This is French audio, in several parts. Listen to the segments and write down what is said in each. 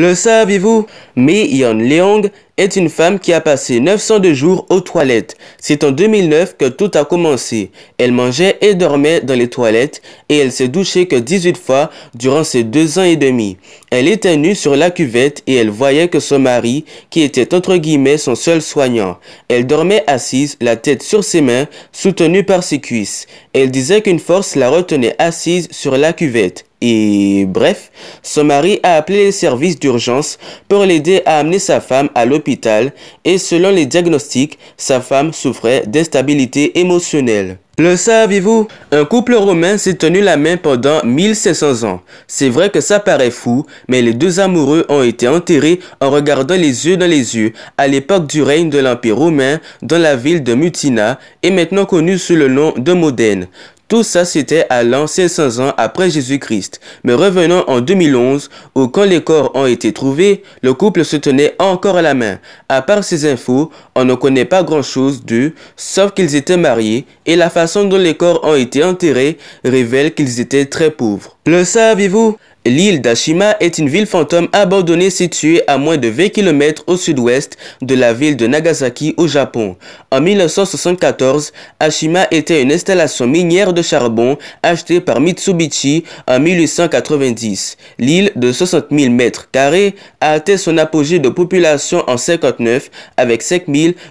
Le savez vous Mi Yeon Leong est une femme qui a passé 902 jours aux toilettes. C'est en 2009 que tout a commencé. Elle mangeait et dormait dans les toilettes et elle s'est douchée que 18 fois durant ses deux ans et demi. Elle était nue sur la cuvette et elle voyait que son mari, qui était entre guillemets son seul soignant, elle dormait assise, la tête sur ses mains, soutenue par ses cuisses. Elle disait qu'une force la retenait assise sur la cuvette et bref, son mari a appelé les services d'urgence pour l'aider à amener sa femme à l'hôpital et selon les diagnostics, sa femme souffrait d'instabilité émotionnelle. Le savez-vous Un couple romain s'est tenu la main pendant 1500 ans. C'est vrai que ça paraît fou, mais les deux amoureux ont été enterrés en regardant les yeux dans les yeux à l'époque du règne de l'Empire romain dans la ville de Mutina et maintenant connue sous le nom de Modène. Tout ça, c'était à l'an 500 ans après Jésus-Christ. Mais revenons en 2011, où quand les corps ont été trouvés, le couple se tenait encore à la main. À part ces infos, on ne connaît pas grand-chose d'eux, sauf qu'ils étaient mariés, et la façon dont les corps ont été enterrés révèle qu'ils étaient très pauvres. Le savez-vous L'île d'Ashima est une ville fantôme abandonnée située à moins de 20 km au sud-ouest de la ville de Nagasaki au Japon. En 1974, Ashima était une installation minière de charbon achetée par Mitsubishi en 1890. L'île de 60 000 m2 a atteint son apogée de population en 59 avec 5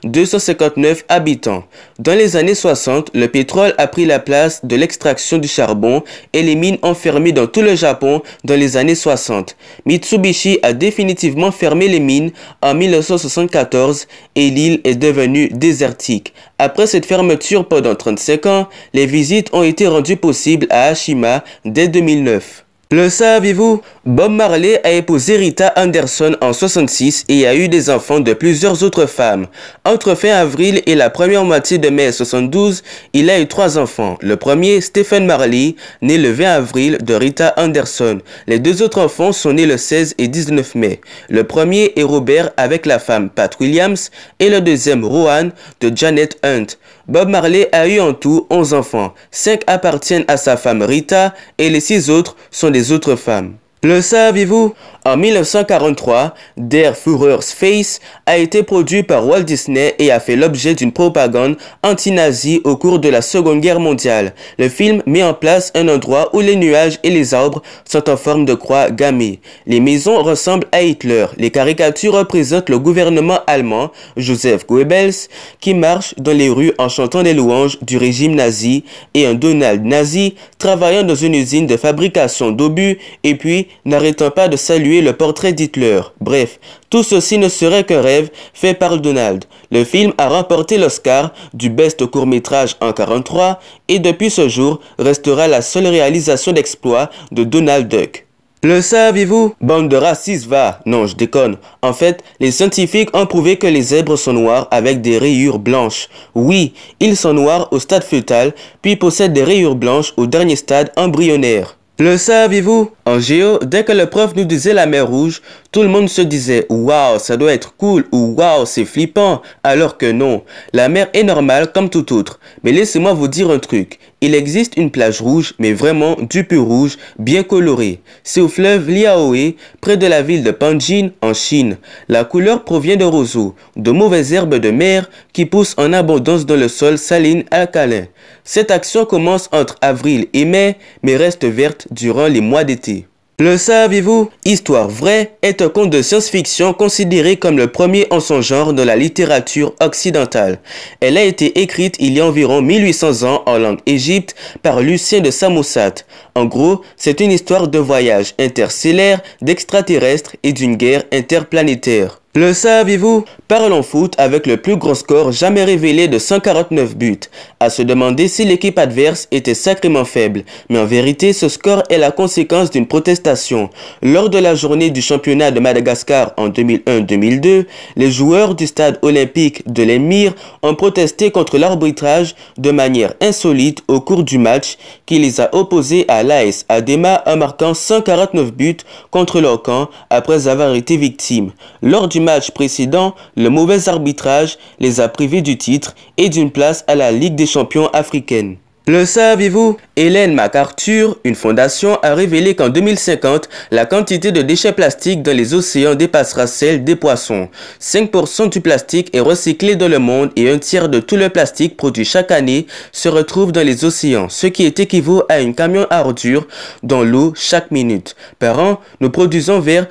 259 habitants. Dans les années 60, le pétrole a pris la place de l'extraction du charbon et les mines ont fermé dans tout le Japon dans les années 60. Mitsubishi a définitivement fermé les mines en 1974 et l'île est devenue désertique. Après cette fermeture pendant 35 ans, les visites ont été rendues possibles à Hashima dès 2009. Le savez vous Bob Marley a épousé Rita Anderson en 66 et a eu des enfants de plusieurs autres femmes. Entre fin avril et la première moitié de mai 72, il a eu trois enfants. Le premier, Stephen Marley, né le 20 avril de Rita Anderson. Les deux autres enfants sont nés le 16 et 19 mai. Le premier est Robert avec la femme Pat Williams et le deuxième, Rohan, de Janet Hunt. Bob Marley a eu en tout 11 enfants. 5 appartiennent à sa femme Rita et les 6 autres sont des autres femmes. Le savez vous En 1943, Der Führer's Face a été produit par Walt Disney et a fait l'objet d'une propagande anti-nazie au cours de la Seconde Guerre mondiale. Le film met en place un endroit où les nuages et les arbres sont en forme de croix gammées. Les maisons ressemblent à Hitler. Les caricatures représentent le gouvernement allemand, Joseph Goebbels, qui marche dans les rues en chantant des louanges du régime nazi et un Donald nazi travaillant dans une usine de fabrication d'obus et puis n'arrêtant pas de saluer le portrait d'Hitler. Bref, tout ceci ne serait qu'un rêve fait par Donald. Le film a remporté l'Oscar du best court-métrage en 1943 et depuis ce jour restera la seule réalisation d'exploit de Donald Duck. Le savez vous Bande de racistes va Non, je déconne. En fait, les scientifiques ont prouvé que les zèbres sont noirs avec des rayures blanches. Oui, ils sont noirs au stade fœtal, puis possèdent des rayures blanches au dernier stade embryonnaire. Le savez vous En géo, dès que le prof nous disait la mer rouge, tout le monde se disait Waouh, ça doit être cool ou Waouh, c'est flippant. Alors que non, la mer est normale comme tout autre. Mais laissez-moi vous dire un truc. Il existe une plage rouge, mais vraiment du pur rouge, bien colorée. C'est au fleuve Liaoé, près de la ville de Panjin, en Chine. La couleur provient de roseaux, de mauvaises herbes de mer qui poussent en abondance dans le sol saline alcalin. Cette action commence entre avril et mai, mais reste verte durant les mois d'été. Le savez vous Histoire vraie est un conte de science-fiction considéré comme le premier en son genre dans la littérature occidentale. Elle a été écrite il y a environ 1800 ans en langue égypte par Lucien de Samosat. En gros, c'est une histoire de voyage interstellaire, d'extraterrestres et d'une guerre interplanétaire. Le savez vous Parlons foot avec le plus gros score jamais révélé de 149 buts. À se demander si l'équipe adverse était sacrément faible, mais en vérité ce score est la conséquence d'une protestation. Lors de la journée du championnat de Madagascar en 2001-2002, les joueurs du stade olympique de l'Emir ont protesté contre l'arbitrage de manière insolite au cours du match qui les a opposés à l'AS Adema en marquant 149 buts contre leur camp après avoir été victime. Lors du match précédent, le mauvais arbitrage les a privés du titre et d'une place à la Ligue des champions africaine. Le savez-vous Hélène MacArthur, une fondation, a révélé qu'en 2050, la quantité de déchets plastiques dans les océans dépassera celle des poissons. 5% du plastique est recyclé dans le monde et un tiers de tout le plastique produit chaque année se retrouve dans les océans, ce qui est équivaut à une camion à ordures dans l'eau chaque minute. Par an, nous produisons vers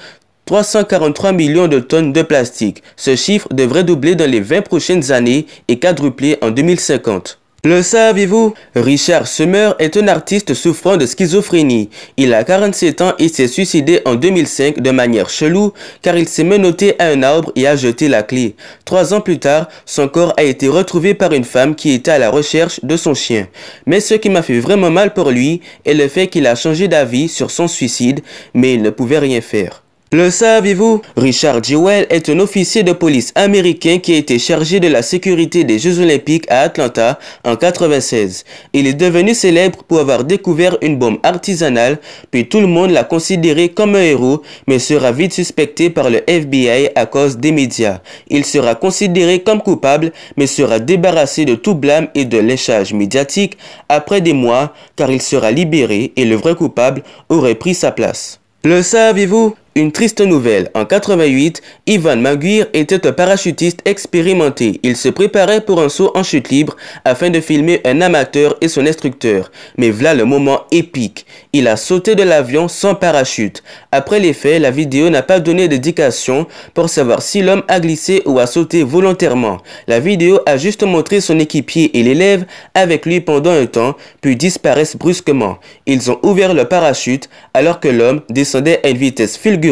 343 millions de tonnes de plastique. Ce chiffre devrait doubler dans les 20 prochaines années et quadrupler en 2050. Le savez vous Richard Summer est un artiste souffrant de schizophrénie. Il a 47 ans et s'est suicidé en 2005 de manière chelou car il s'est menotté à un arbre et a jeté la clé. Trois ans plus tard, son corps a été retrouvé par une femme qui était à la recherche de son chien. Mais ce qui m'a fait vraiment mal pour lui est le fait qu'il a changé d'avis sur son suicide mais il ne pouvait rien faire. Le savez vous Richard Jewell est un officier de police américain qui a été chargé de la sécurité des Jeux Olympiques à Atlanta en 1996. Il est devenu célèbre pour avoir découvert une bombe artisanale, puis tout le monde l'a considéré comme un héros, mais sera vite suspecté par le FBI à cause des médias. Il sera considéré comme coupable, mais sera débarrassé de tout blâme et de léchage médiatique après des mois, car il sera libéré et le vrai coupable aurait pris sa place. Le savez vous une triste nouvelle. En 88, Ivan Maguire était un parachutiste expérimenté. Il se préparait pour un saut en chute libre afin de filmer un amateur et son instructeur. Mais voilà le moment épique. Il a sauté de l'avion sans parachute. Après les faits, la vidéo n'a pas donné d'indication pour savoir si l'homme a glissé ou a sauté volontairement. La vidéo a juste montré son équipier et l'élève avec lui pendant un temps, puis disparaissent brusquement. Ils ont ouvert le parachute alors que l'homme descendait à une vitesse fulgurante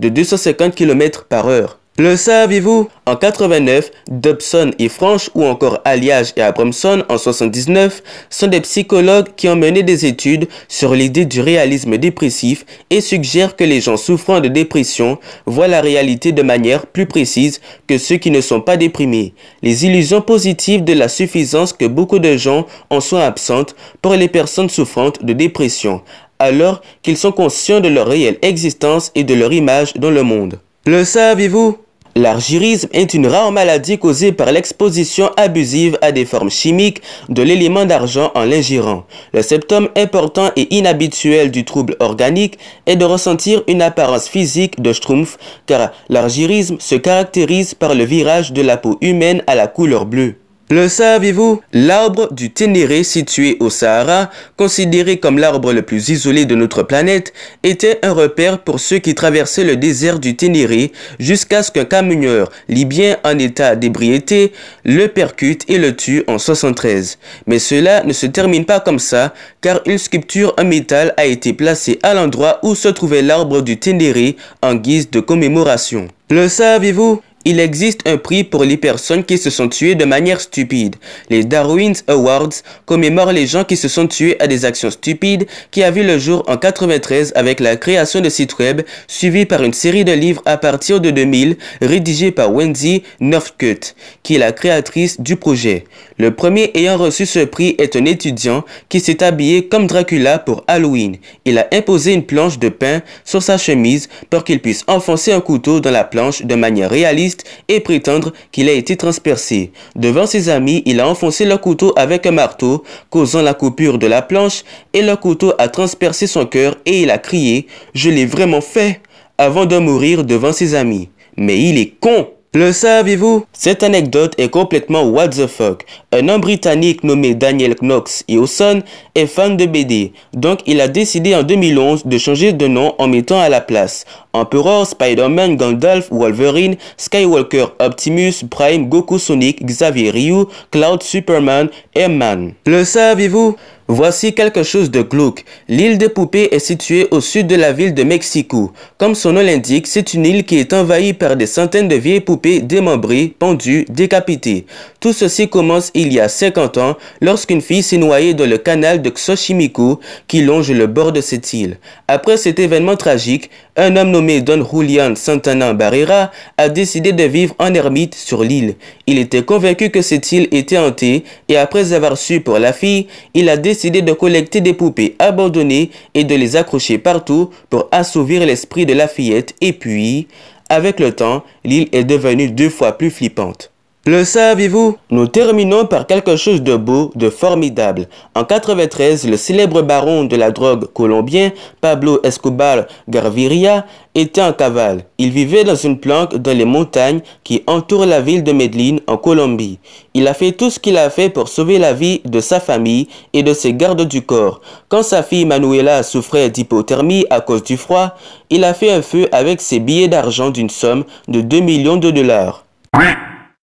de 250 km par heure. Le savez-vous En 89, Dobson et Franche ou encore Alliage et Abramson en 79 sont des psychologues qui ont mené des études sur l'idée du réalisme dépressif et suggèrent que les gens souffrant de dépression voient la réalité de manière plus précise que ceux qui ne sont pas déprimés. Les illusions positives de la suffisance que beaucoup de gens en sont absentes pour les personnes souffrantes de dépression alors qu'ils sont conscients de leur réelle existence et de leur image dans le monde. Le savez vous L'argyrisme est une rare maladie causée par l'exposition abusive à des formes chimiques de l'élément d'argent en l'ingérant. Le symptôme important et inhabituel du trouble organique est de ressentir une apparence physique de schtroumpf car l'argirisme se caractérise par le virage de la peau humaine à la couleur bleue. Le savez vous L'arbre du Ténéré situé au Sahara, considéré comme l'arbre le plus isolé de notre planète, était un repère pour ceux qui traversaient le désert du Ténéré jusqu'à ce qu'un camionneur libyen en état d'ébriété le percute et le tue en 73. Mais cela ne se termine pas comme ça, car une sculpture en métal a été placée à l'endroit où se trouvait l'arbre du Ténéré en guise de commémoration. Le savez vous il existe un prix pour les personnes qui se sont tuées de manière stupide. Les Darwin's Awards commémorent les gens qui se sont tués à des actions stupides qui a vu le jour en 93 avec la création de sites web suivi par une série de livres à partir de 2000 rédigés par Wendy Northcutt, qui est la créatrice du projet. Le premier ayant reçu ce prix est un étudiant qui s'est habillé comme Dracula pour Halloween. Il a imposé une planche de pain sur sa chemise pour qu'il puisse enfoncer un couteau dans la planche de manière réaliste et prétendre qu'il a été transpercé. Devant ses amis, il a enfoncé le couteau avec un marteau, causant la coupure de la planche et le couteau a transpercé son cœur et il a crié « Je l'ai vraiment fait !» avant de mourir devant ses amis. Mais il est con le savez-vous Cette anecdote est complètement what the fuck. Un homme britannique nommé Daniel Knox Yawson est fan de BD, donc il a décidé en 2011 de changer de nom en mettant à la place Emperor, Spider-Man, Gandalf, Wolverine, Skywalker, Optimus, Prime, Goku, Sonic, Xavier Ryu, Cloud, Superman, M-Man. Le savez-vous Voici quelque chose de glauque. L'île des poupées est située au sud de la ville de Mexico. Comme son nom l'indique, c'est une île qui est envahie par des centaines de vieilles poupées démembrées, pendues, décapitées. Tout ceci commence il y a 50 ans lorsqu'une fille s'est noyée dans le canal de Xochimilco qui longe le bord de cette île. Après cet événement tragique, un homme nommé Don Julian Santana Barrera, a décidé de vivre en ermite sur l'île. Il était convaincu que cette île était hantée et après avoir su pour la fille, il a décidé de collecter des poupées abandonnées et de les accrocher partout pour assouvir l'esprit de la fillette et puis, avec le temps, l'île est devenue deux fois plus flippante. Le savez vous Nous terminons par quelque chose de beau, de formidable. En 93, le célèbre baron de la drogue colombien Pablo Escobar Garviria était en cavale. Il vivait dans une planque dans les montagnes qui entourent la ville de Medellín en Colombie. Il a fait tout ce qu'il a fait pour sauver la vie de sa famille et de ses gardes du corps. Quand sa fille Manuela souffrait d'hypothermie à cause du froid, il a fait un feu avec ses billets d'argent d'une somme de 2 millions de dollars.